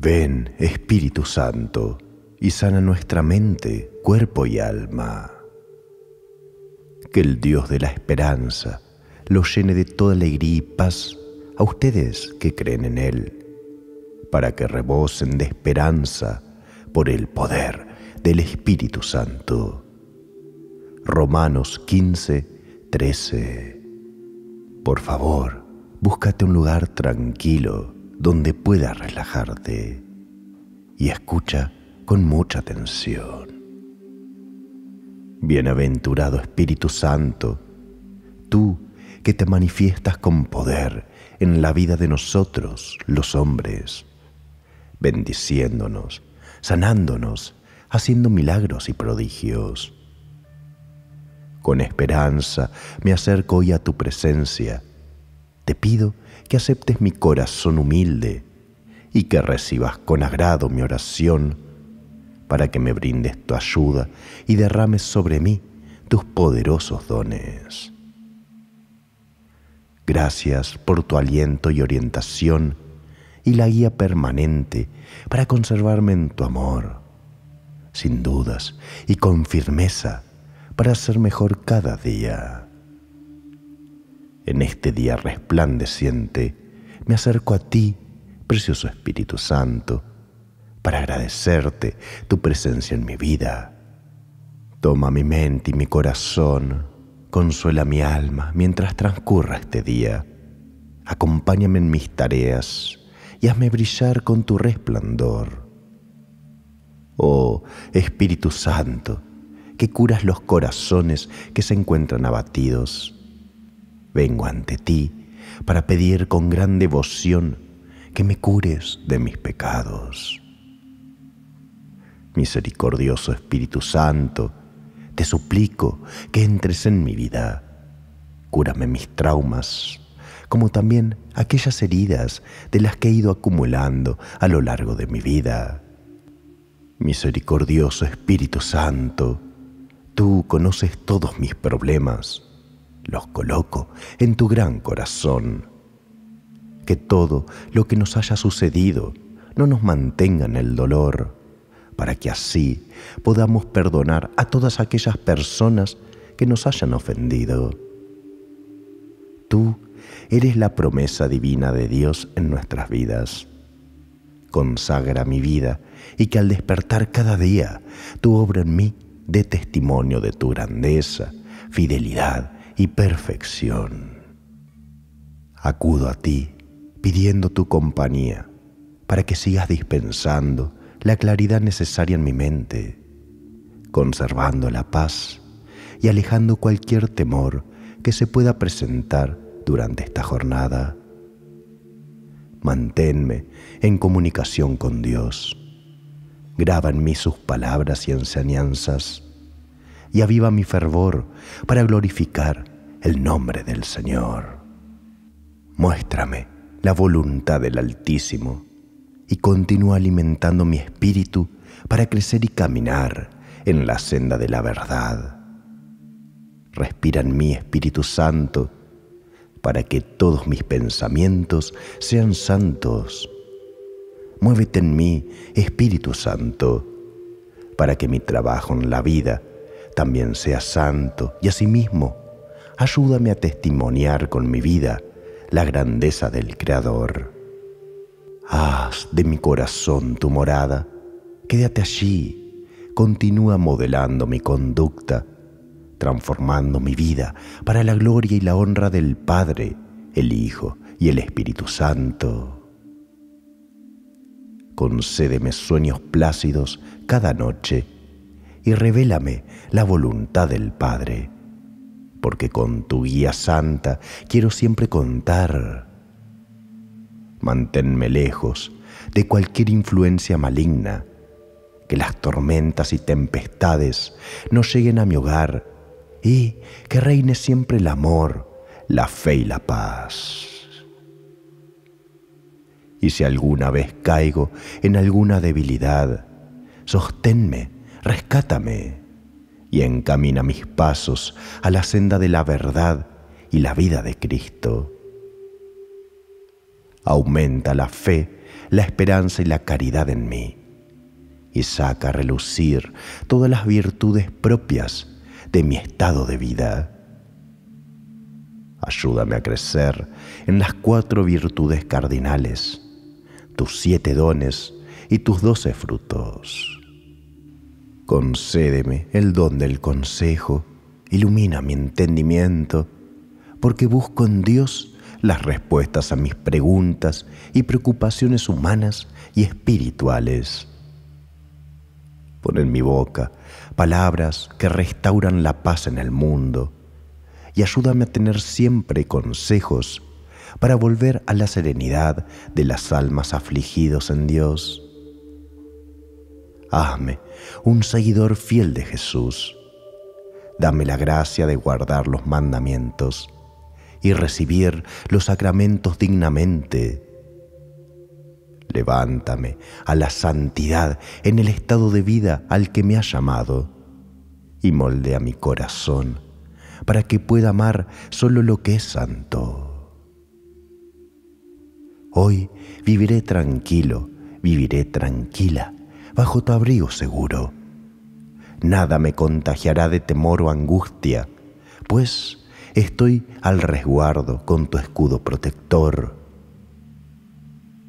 Ven, Espíritu Santo, y sana nuestra mente, cuerpo y alma. Que el Dios de la esperanza lo llene de toda alegría y paz a ustedes que creen en Él, para que rebosen de esperanza por el poder del Espíritu Santo. Romanos 15, 13. Por favor, búscate un lugar tranquilo donde puedas relajarte y escucha con mucha atención. Bienaventurado Espíritu Santo, tú que te manifiestas con poder en la vida de nosotros los hombres, bendiciéndonos, sanándonos, haciendo milagros y prodigios. Con esperanza me acerco hoy a tu presencia. Te pido que aceptes mi corazón humilde y que recibas con agrado mi oración, para que me brindes tu ayuda y derrames sobre mí tus poderosos dones. Gracias por tu aliento y orientación y la guía permanente para conservarme en tu amor, sin dudas y con firmeza para ser mejor cada día en este día resplandeciente, me acerco a ti, precioso Espíritu Santo, para agradecerte tu presencia en mi vida. Toma mi mente y mi corazón, consuela mi alma mientras transcurra este día. Acompáñame en mis tareas y hazme brillar con tu resplandor. Oh Espíritu Santo, que curas los corazones que se encuentran abatidos vengo ante ti para pedir con gran devoción que me cures de mis pecados. Misericordioso Espíritu Santo, te suplico que entres en mi vida. Cúrame mis traumas, como también aquellas heridas de las que he ido acumulando a lo largo de mi vida. Misericordioso Espíritu Santo, tú conoces todos mis problemas los coloco en tu gran corazón. Que todo lo que nos haya sucedido no nos mantenga en el dolor, para que así podamos perdonar a todas aquellas personas que nos hayan ofendido. Tú eres la promesa divina de Dios en nuestras vidas. Consagra mi vida y que al despertar cada día tu obra en mí dé testimonio de tu grandeza, fidelidad y perfección. Acudo a ti pidiendo tu compañía para que sigas dispensando la claridad necesaria en mi mente, conservando la paz y alejando cualquier temor que se pueda presentar durante esta jornada. Manténme en comunicación con Dios. Graba en mí sus palabras y enseñanzas y aviva mi fervor para glorificar el nombre del Señor. Muéstrame la voluntad del Altísimo y continúa alimentando mi espíritu para crecer y caminar en la senda de la verdad. Respira en mí, Espíritu Santo, para que todos mis pensamientos sean santos. Muévete en mí, Espíritu Santo, para que mi trabajo en la vida también sea santo, y asimismo, ayúdame a testimoniar con mi vida la grandeza del Creador. Haz de mi corazón tu morada, quédate allí, continúa modelando mi conducta, transformando mi vida para la gloria y la honra del Padre, el Hijo y el Espíritu Santo. Concédeme sueños plácidos cada noche y revélame la voluntad del Padre, porque con tu guía santa quiero siempre contar. Manténme lejos de cualquier influencia maligna, que las tormentas y tempestades no lleguen a mi hogar y que reine siempre el amor, la fe y la paz. Y si alguna vez caigo en alguna debilidad, sosténme rescátame y encamina mis pasos a la senda de la verdad y la vida de Cristo. Aumenta la fe, la esperanza y la caridad en mí y saca a relucir todas las virtudes propias de mi estado de vida. Ayúdame a crecer en las cuatro virtudes cardinales, tus siete dones y tus doce frutos. Concédeme el don del consejo, ilumina mi entendimiento, porque busco en Dios las respuestas a mis preguntas y preocupaciones humanas y espirituales. Pon en mi boca palabras que restauran la paz en el mundo y ayúdame a tener siempre consejos para volver a la serenidad de las almas afligidos en Dios. Hazme un seguidor fiel de Jesús. Dame la gracia de guardar los mandamientos y recibir los sacramentos dignamente. Levántame a la santidad en el estado de vida al que me has llamado y moldea mi corazón para que pueda amar solo lo que es santo. Hoy viviré tranquilo, viviré tranquila bajo tu abrigo seguro. Nada me contagiará de temor o angustia, pues estoy al resguardo con tu escudo protector.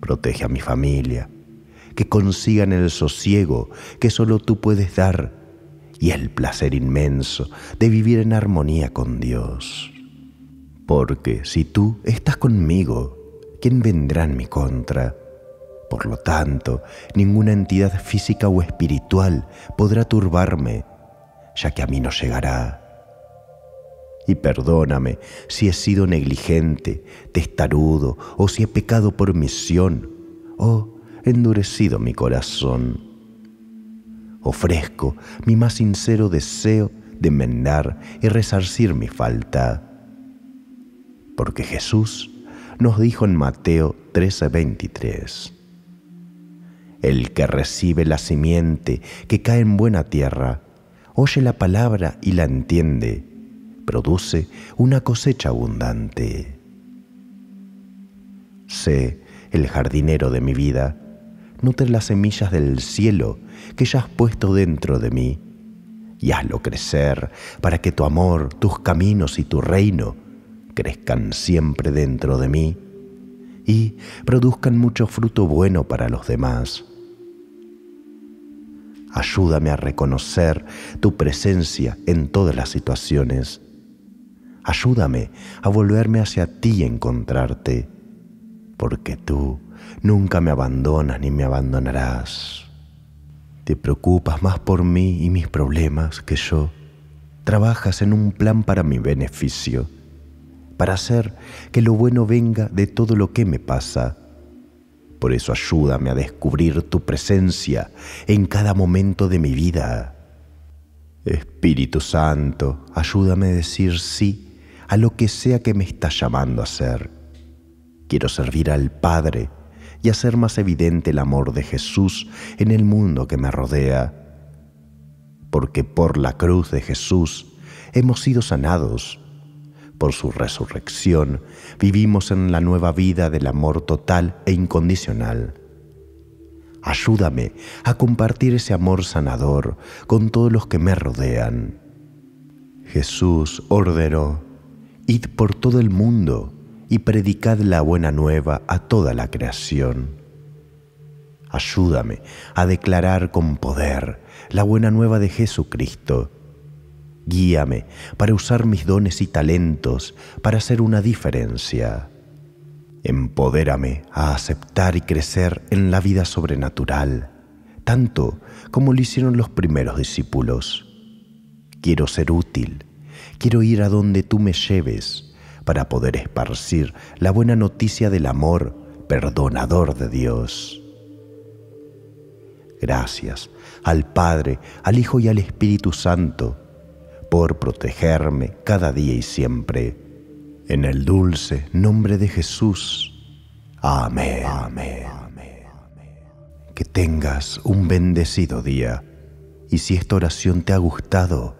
Protege a mi familia, que consigan el sosiego que solo tú puedes dar y el placer inmenso de vivir en armonía con Dios. Porque si tú estás conmigo, ¿quién vendrá en mi contra? Por lo tanto, ninguna entidad física o espiritual podrá turbarme, ya que a mí no llegará. Y perdóname si he sido negligente, testarudo, o si he pecado por misión, o endurecido mi corazón. Ofrezco mi más sincero deseo de enmendar y resarcir mi falta. Porque Jesús nos dijo en Mateo 13:23, el que recibe la simiente que cae en buena tierra, oye la palabra y la entiende, produce una cosecha abundante. Sé el jardinero de mi vida, nutre las semillas del cielo que ya has puesto dentro de mí, y hazlo crecer para que tu amor, tus caminos y tu reino crezcan siempre dentro de mí y produzcan mucho fruto bueno para los demás. Ayúdame a reconocer tu presencia en todas las situaciones. Ayúdame a volverme hacia ti y encontrarte, porque tú nunca me abandonas ni me abandonarás. Te preocupas más por mí y mis problemas que yo. Trabajas en un plan para mi beneficio, para hacer que lo bueno venga de todo lo que me pasa por eso ayúdame a descubrir tu presencia en cada momento de mi vida. Espíritu Santo, ayúdame a decir sí a lo que sea que me estás llamando a hacer. Quiero servir al Padre y hacer más evidente el amor de Jesús en el mundo que me rodea. Porque por la cruz de Jesús hemos sido sanados por su resurrección vivimos en la nueva vida del amor total e incondicional. Ayúdame a compartir ese amor sanador con todos los que me rodean. Jesús ordenó, id por todo el mundo y predicad la buena nueva a toda la creación. Ayúdame a declarar con poder la buena nueva de Jesucristo Guíame para usar mis dones y talentos para hacer una diferencia. Empodérame a aceptar y crecer en la vida sobrenatural, tanto como lo hicieron los primeros discípulos. Quiero ser útil, quiero ir a donde tú me lleves para poder esparcir la buena noticia del amor perdonador de Dios. Gracias al Padre, al Hijo y al Espíritu Santo por protegerme cada día y siempre. En el dulce nombre de Jesús. Amén. Amén. Que tengas un bendecido día. Y si esta oración te ha gustado,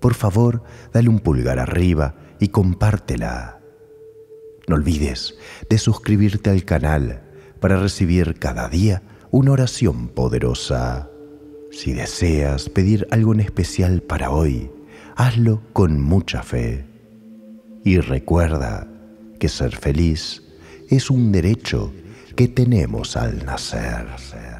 por favor, dale un pulgar arriba y compártela. No olvides de suscribirte al canal para recibir cada día una oración poderosa. Si deseas pedir algo en especial para hoy, hazlo con mucha fe. Y recuerda que ser feliz es un derecho que tenemos al nacer.